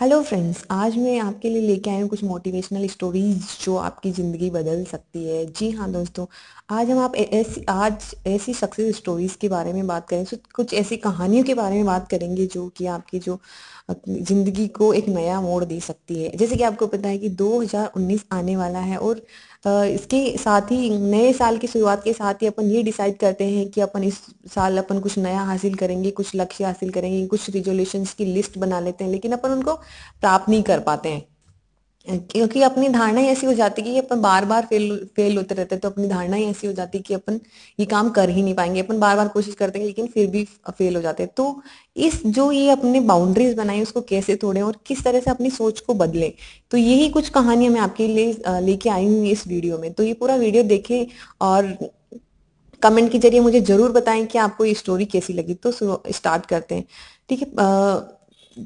hello friends आज मैं आपके लिए लेके आई हूँ कुछ मोटिवेशनल स्टोरीज जो आपकी ज़िंदगी बदल सकती है जी हाँ दोस्तों आज हम आप ऐसी आज ऐसी सक्सेस स्टोरीज़ के बारे में बात करें तो कुछ ऐसी कहानियों के बारे में बात करेंगे जो कि आपकी जो ज़िंदगी को एक नया मोड़ दे सकती है जैसे कि आपको पता है कि 2019 आने वाला है और इसके साथ ही नए साल की शुरुआत के साथ ही अपन ये डिसाइड करते हैं कि अपन इस साल अपन कुछ नया हासिल करेंगे कुछ लक्ष्य हासिल करेंगे कुछ रिजोल्यूशंस की लिस्ट बना लेते हैं लेकिन अपन उनको प्राप्त नहीं कर पाते हैं क्योंकि अपनी धारणा ही ऐसी हो जाती है कि अपन बार बार फेल फेल होते रहते हैं तो अपनी धारणा ही ऐसी हो जाती है कि अपन ये काम कर ही नहीं पाएंगे अपन बार बार कोशिश करते हैं लेकिन फिर भी फेल हो जाते हैं तो इस जो ये अपने बाउंड्रीज बनाई उसको कैसे तोड़ें और किस तरह से अपनी सोच को बदलें तो यही कुछ कहानियां मैं आपके लिए लेके आई हूँ इस वीडियो में तो ये पूरा वीडियो देखें और कमेंट के जरिए मुझे जरूर बताएं कि आपको ये स्टोरी कैसी लगी तो स्टार्ट करते हैं ठीक है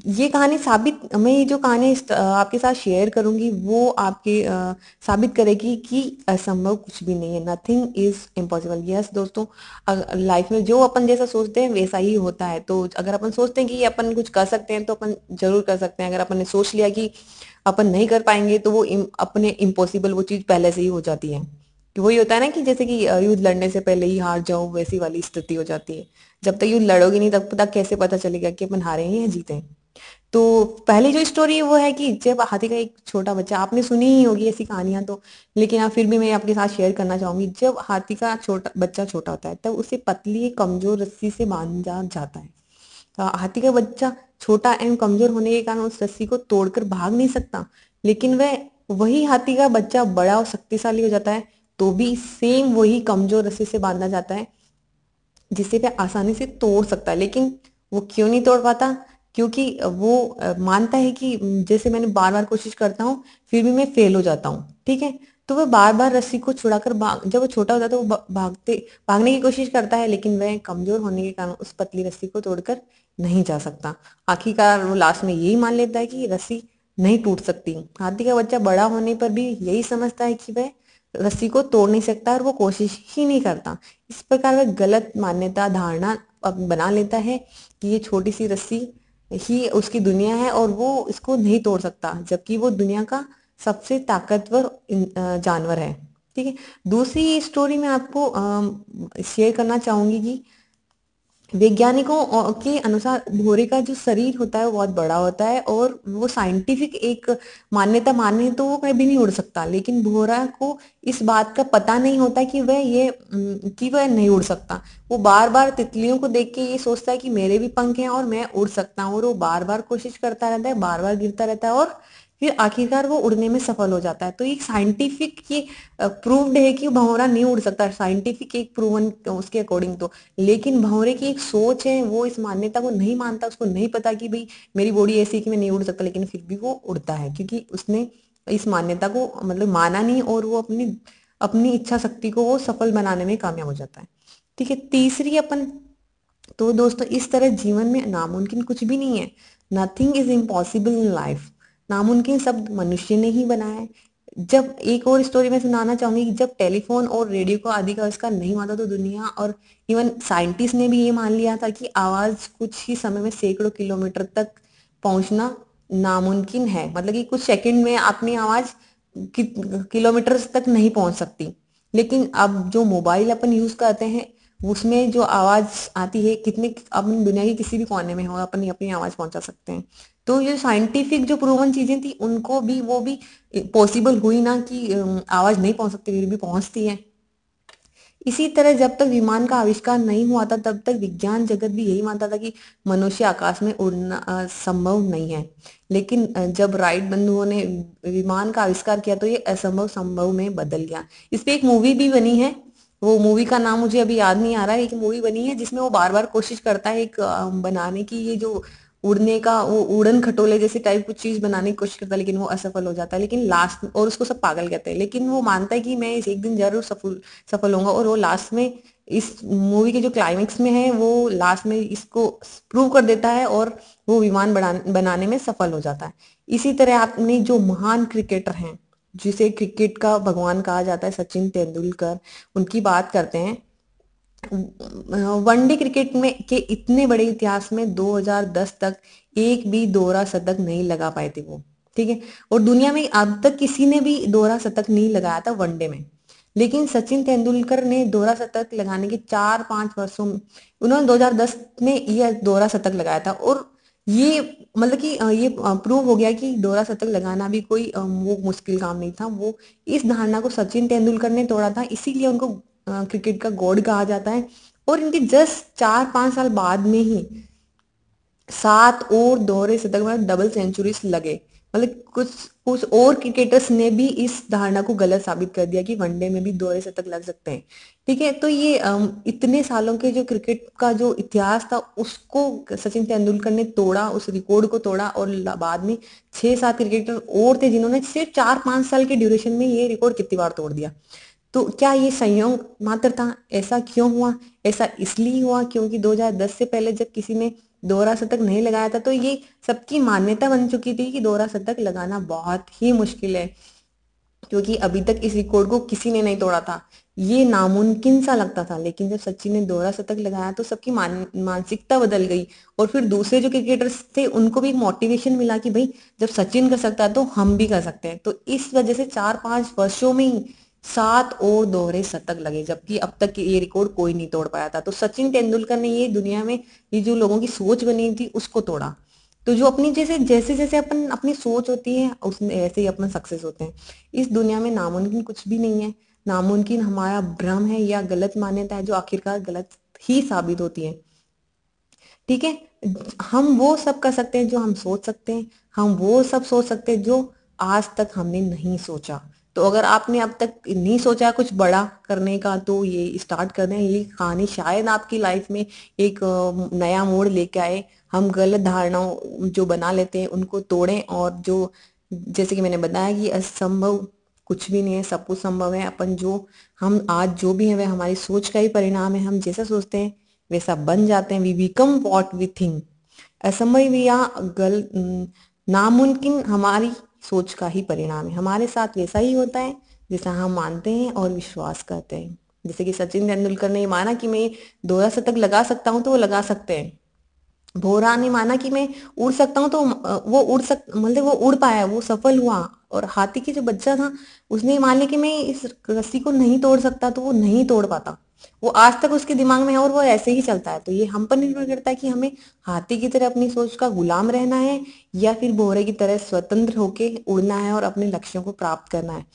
ये कहानी साबित मैं ये जो कहानी आपके साथ शेयर करूंगी वो आपके आ, साबित करेगी कि असंभव कुछ भी नहीं है नथिंग इज इम्पॉसिबल यस दोस्तों लाइफ में जो अपन जैसा सोचते हैं वैसा ही होता है तो अगर अपन सोचते हैं कि अपन कुछ कर सकते हैं तो अपन जरूर कर सकते हैं अगर अपन ने सोच लिया कि अपन नहीं कर पाएंगे तो वो इम, अपने इम्पॉसिबल वो चीज़ पहले से ही हो जाती है वही होता है ना कि जैसे कि युद्ध लड़ने से पहले ही हार जाओ वैसी वाली स्थिति हो जाती है जब तक युद्ध लड़ोगे नहीं तब तक कैसे पता चलेगा कि अपन हारे हैं या जीते हैं तो पहली जो स्टोरी वो है कि जब हाथी का एक छोटा बच्चा आपने सुनी ही होगी ऐसी कहानियां तो लेकिन आप हाँ, फिर भी मैं आपके साथ शेयर करना चाहूंगी जब हाथी का छोटा बच्चा छोटा होता है तब तो उसे पतली कमजोर रस्सी से बांधा जाता है तो हाथी का बच्चा छोटा एंड कमजोर होने के कारण उस रस्सी को तोड़कर भाग नहीं सकता लेकिन वह वही हाथी का बच्चा बड़ा और शक्तिशाली हो जाता है तो भी सेम वही कमजोर रस्सी से बांधा जाता है जिसे वह आसानी से तोड़ सकता है लेकिन वो क्यों नहीं तोड़ पाता क्योंकि वो मानता है कि जैसे मैंने बार बार कोशिश करता हूँ फिर भी मैं फेल हो जाता हूँ ठीक है तो वह बार बार रस्सी को छुड़ाकर भाग जब वो छोटा होता है तो वो भागते भागने की कोशिश करता है लेकिन वह कमजोर होने के कारण उस पतली रस्सी को तोड़कर नहीं जा सकता आखिरकार वो लास्ट में यही मान लेता है कि रस्सी नहीं टूट सकती हाथी का बच्चा बड़ा होने पर भी यही समझता है कि वह रस्सी को तोड़ नहीं सकता और वो कोशिश ही नहीं करता इस प्रकार वह गलत मान्यता धारणा बना लेता है कि ये छोटी सी रस्सी ही उसकी दुनिया है और वो इसको नहीं तोड़ सकता जबकि वो दुनिया का सबसे ताकतवर जानवर है ठीक है दूसरी स्टोरी मैं आपको शेयर करना चाहूंगी कि वैज्ञानिकों के अनुसार भोरे का जो शरीर होता है वो बहुत बड़ा होता है और वो साइंटिफिक एक मान्यता माने तो वो कभी नहीं उड़ सकता लेकिन भोरा को इस बात का पता नहीं होता कि वह ये कि वह नहीं उड़ सकता वो बार बार तितलियों को देख के ये सोचता है कि मेरे भी पंख हैं और मैं उड़ सकता हूँ और वो बार बार कोशिश करता रहता है बार बार गिरता रहता है और फिर आखिरकार वो उड़ने में सफल हो जाता है तो एक साइंटिफिक ये प्रूव्ड है कि भंवरा नहीं उड़ सकता साइंटिफिक एक प्रूवन उसके अकॉर्डिंग तो लेकिन भंवरे की एक सोच है वो इस मान्यता को नहीं मानता उसको नहीं पता कि भाई मेरी बॉडी ऐसी कि मैं नहीं उड़ सकता लेकिन फिर भी वो उड़ता है क्योंकि उसने इस मान्यता को मतलब माना नहीं और वो अपनी अपनी इच्छा शक्ति को वो सफल बनाने में कामयाब हो जाता है ठीक है तीसरी अपन तो दोस्तों इस तरह जीवन में नामुमकिन कुछ भी नहीं है nothing is impossible in life नामुमकिन शब्द मनुष्य ने ही बनाया है जब एक और स्टोरी में सुनाना चाहूंगी कि जब टेलीफोन और रेडियो को आदि का आविष्कार नहीं हुआ था तो दुनिया और इवन साइंटिस्ट ने भी ये मान लिया था कि आवाज कुछ ही समय में सैकड़ों किलोमीटर तक पहुंचना नामुमकिन है मतलब कि कुछ सेकंड में अपनी आवाज कि, किलोमीटर तक नहीं पहुंच सकती लेकिन अब जो मोबाइल अपन यूज करते हैं उसमें जो आवाज आती है कितने अपन दुनिया के किसी भी कोने में हो अपनी अपनी आवाज पहुंचा सकते हैं तो ये साइंटिफिक जो प्रूवन चीजें थी उनको भी वो भी पॉसिबल हुई ना कि आवाज नहीं पहुंच सकती फिर भी पहुंचती है इसी तरह जब तक विमान का आविष्कार नहीं हुआ था तब तक विज्ञान जगत भी यही मानता था कि मनुष्य आकाश में उड़ना संभव नहीं है लेकिन जब राइट बंधुओं ने विमान का आविष्कार किया तो ये असंभव संभव में बदल गया इस पर एक मूवी भी बनी है वो मूवी का नाम मुझे अभी याद नहीं आ रहा है एक मूवी बनी है जिसमें वो बार बार कोशिश करता है एक बनाने की ये जो उड़ने का वो उड़न खटोले जैसे टाइप कुछ चीज बनाने की कोशिश करता है लेकिन वो असफल हो जाता है लेकिन लास्ट और उसको सब पागल कहते हैं लेकिन वो मानता है कि मैं इस एक दिन जरूर सफल सफल होगा और वो लास्ट में इस मूवी के जो क्लाइमेक्स में है वो लास्ट में इसको प्रूव कर देता है और वो विमान बनाने में सफल हो जाता है इसी तरह आपने जो महान क्रिकेटर हैं जिसे क्रिकेट का भगवान कहा जाता है सचिन तेंदुलकर उनकी बात करते हैं वनडे क्रिकेट में के इतने बड़े इतिहास में 2010 तक एक भी दोहरा शतक नहीं लगा पाए थे वो ठीक है और दुनिया में अब तक किसी ने भी दोहरा शतक नहीं लगाया था वनडे में लेकिन सचिन तेंदुलकर ने दोहरा शतक लगाने के चार पांच वर्षों उन्होंने 2010 में यह दोहरा शतक लगाया था और ये मतलब कि ये प्रूव हो गया कि दोहरा शतक लगाना भी कोई वो मुश्किल काम नहीं था वो इस धारणा को सचिन तेंदुलकर ने तोड़ा था इसीलिए उनको क्रिकेट का गॉड कहा जाता है और इनके जस्ट चार पांच साल बाद में ही सात और दोहरे शतक में डबल सेंचुरीज लगे मतलब कुछ कुछ और क्रिकेटर्स ने भी इस धारणा को गलत साबित कर दिया कि वनडे में भी दोहरे शतक लग सकते हैं ठीक है तो ये इतने सालों के जो क्रिकेट का जो इतिहास था उसको सचिन तेंदुलकर ने तोड़ा उस रिकॉर्ड को तोड़ा और बाद में छह सात क्रिकेटर और थे जिन्होंने सिर्फ चार पांच साल के ड्यूरेशन में ये रिकॉर्ड कितनी बार तोड़ दिया तो क्या ये संयोग मात्र था ऐसा क्यों हुआ ऐसा इसलिए हुआ क्योंकि 2010 से पहले जब किसी ने दोहरा शतक नहीं लगाया था तो ये सबकी मान्यता बन चुकी थी कि दोहरा शतक लगाना बहुत ही मुश्किल है क्योंकि अभी तक इस रिकॉर्ड को किसी ने नहीं तोड़ा था ये नामुमकिन सा लगता था लेकिन जब सचिन ने दोहरा शतक लगाया तो सबकी मान, मानसिकता बदल गई और फिर दूसरे जो क्रिकेटर्स थे उनको भी मोटिवेशन मिला कि भाई जब सचिन कर सकता है तो हम भी कर सकते हैं तो इस वजह से चार पांच वर्षों में ही सात और दोहरे शतक लगे जबकि अब तक ये रिकॉर्ड कोई नहीं तोड़ पाया था तो सचिन तेंदुलकर ने ये दुनिया में ये जो लोगों की सोच बनी थी उसको तोड़ा तो जो अपनी जैसे जैसे जैसे अपन अपनी सोच होती है उसमें ऐसे ही अपन सक्सेस होते हैं इस दुनिया में नामुमकिन कुछ भी नहीं है नामुमकिन हमारा भ्रम है या गलत मान्यता है जो आखिरकार गलत ही साबित होती है ठीक है हम वो सब कर सकते हैं जो हम सोच सकते हैं हम वो सब सोच सकते हैं जो आज तक हमने नहीं सोचा तो अगर आपने अब तक नहीं सोचा कुछ बड़ा करने का तो ये स्टार्ट कर दें ये कहानी शायद आपकी लाइफ में एक नया मोड़ लेके आए हम गलत धारणाओं जो बना लेते हैं उनको तोड़ें और जो जैसे कि मैंने बताया कि असंभव कुछ भी नहीं है सब कुछ संभव है अपन जो हम आज जो भी है वह हमारी सोच का ही परिणाम है हम जैसा सोचते हैं वैसा बन जाते हैं we become what we think असंभव या गल नामुमकिन हमारी सोच का ही परिणाम है हमारे साथ वैसा ही होता है जैसा हम मानते हैं और विश्वास करते हैं जैसे कि सचिन तेंदुलकर ने माना कि मैं दोहरा शतक लगा सकता हूँ तो वो लगा सकते हैं भोरा ने माना कि मैं उड़ सकता हूँ तो वो उड़ सक मतलब वो उड़ पाया वो सफल हुआ और हाथी के जो बच्चा था उसने मान लिया कि मैं इस रस्सी को नहीं तोड़ सकता तो वो नहीं तोड़ पाता वो आज तक उसके दिमाग में है और वो ऐसे ही चलता है तो ये हम पर निर्भर करता है कि हमें हाथी की तरह अपनी सोच का गुलाम रहना है या फिर भोरे की तरह स्वतंत्र होके उड़ना है और अपने लक्ष्यों को प्राप्त करना है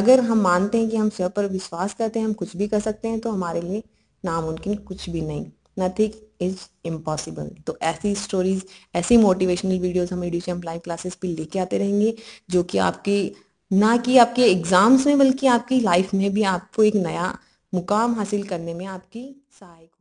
अगर हम मानते हैं कि हम स्वयं पर विश्वास करते हैं हम कुछ भी कर सकते हैं तो हमारे लिए नामुमकिन कुछ भी नहीं नथिंग इज इम्पॉसिबल तो ऐसी स्टोरीज ऐसी मोटिवेशनल वीडियोज हम एडिशियम लाइव क्लासेस पे लेके आते रहेंगे जो कि आपकी ना कि आपके एग्जाम्स में बल्कि आपकी लाइफ में भी आपको एक नया मुकाम हासिल करने में आपकी सहायक हो